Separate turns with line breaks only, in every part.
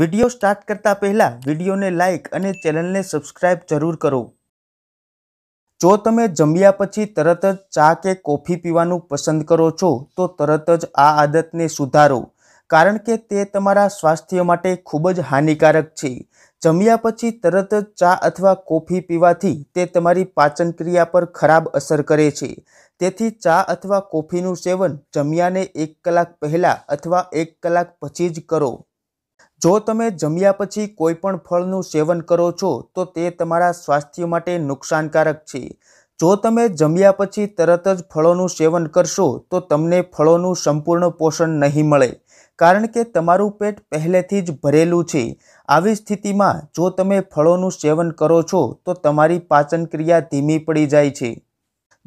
video start કરતા પહેલાં વિડીયોને લાઇક અને ચેનલને સબસ્ક્રાઇબ જરૂર કરો જો તમે જમ્યા પછી તરત જ ચા કે કોફી પીવાનું પસંદ કરો છો તો તરત જ આ આદતને સુધારો કારણ કે તે તમારા સ્વાસ્થ્ય માટે ખૂબ જ હાનિકારક છે જમ્યા પછી તરત જ ચા અથવા કોફી પીવાથી તે તમારી પાચન ક્રિયા પર ખરાબ અસર કરે છે તેથી ચા અથવા કોફીનું સેવન જમ્યાને એક કલાક પહેલાં અથવા એક કલાક પછી જ કરો જો તમે જમ્યા પછી કોઈ પણ ફળનું સેવન કરો છો તો તે તમારા સ્વાસ્થ્ય માટે નુકસાનકારક છે જો તમે જમ્યા પછી તરત જ ફળોનું સેવન કરશો તો તમને ફળોનું સંપૂર્ણ પોષણ નહીં મળે કારણ કે તમારું પેટ પહેલેથી જ ભરેલું છે આવી સ્થિતિમાં જો તમે ફળોનું સેવન કરો છો તો તમારી પાચન ક્રિયા ધીમી પડી જાય છે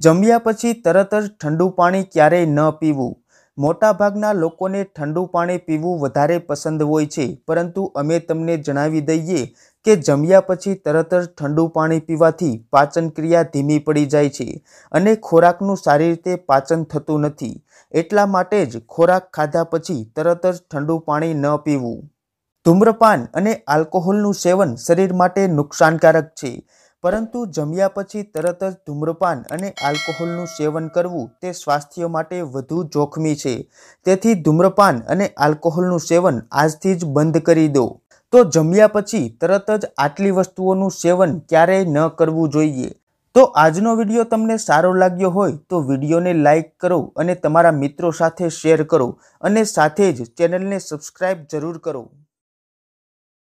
જમ્યા પછી તરત જ ઠંડુ પાણી ક્યારેય ન પીવું મોટાભાગના લોકોને ઠંડુ પાણી પીવું વધારે પસંદ હોય છે પરંતુ અમે તમને જણાવી દઈએ કે જમ્યા પછી તરત જ ઠંડુ પાણી પીવાથી પાચન ક્રિયા ધીમી પડી જાય છે અને ખોરાકનું સારી રીતે પાચન થતું નથી એટલા માટે જ ખોરાક ખાધા પછી તરત જ ઠંડુ પાણી ન પીવું ધૂમ્રપાન અને આલ્કોહોલનું સેવન શરીર માટે નુકસાનકારક છે પરંતુ જમ્યા પછી તરત જ ધૂમ્રપાન અને આલ્કોહોલનું સેવન કરવું તે સ્વાસ્થ્ય માટે વધુ જોખમી છે તેથી ધૂમ્રપાન અને આલ્કોહોલનું સેવન આજથી જ બંધ કરી દો તો જમ્યા પછી તરત જ આટલી વસ્તુઓનું સેવન ક્યારેય ન કરવું જોઈએ તો આજનો વિડીયો તમને સારો લાગ્યો હોય તો વિડીયોને લાઇક કરો અને તમારા મિત્રો સાથે શેર કરો અને સાથે જ ચેનલને સબસ્ક્રાઈબ જરૂર કરો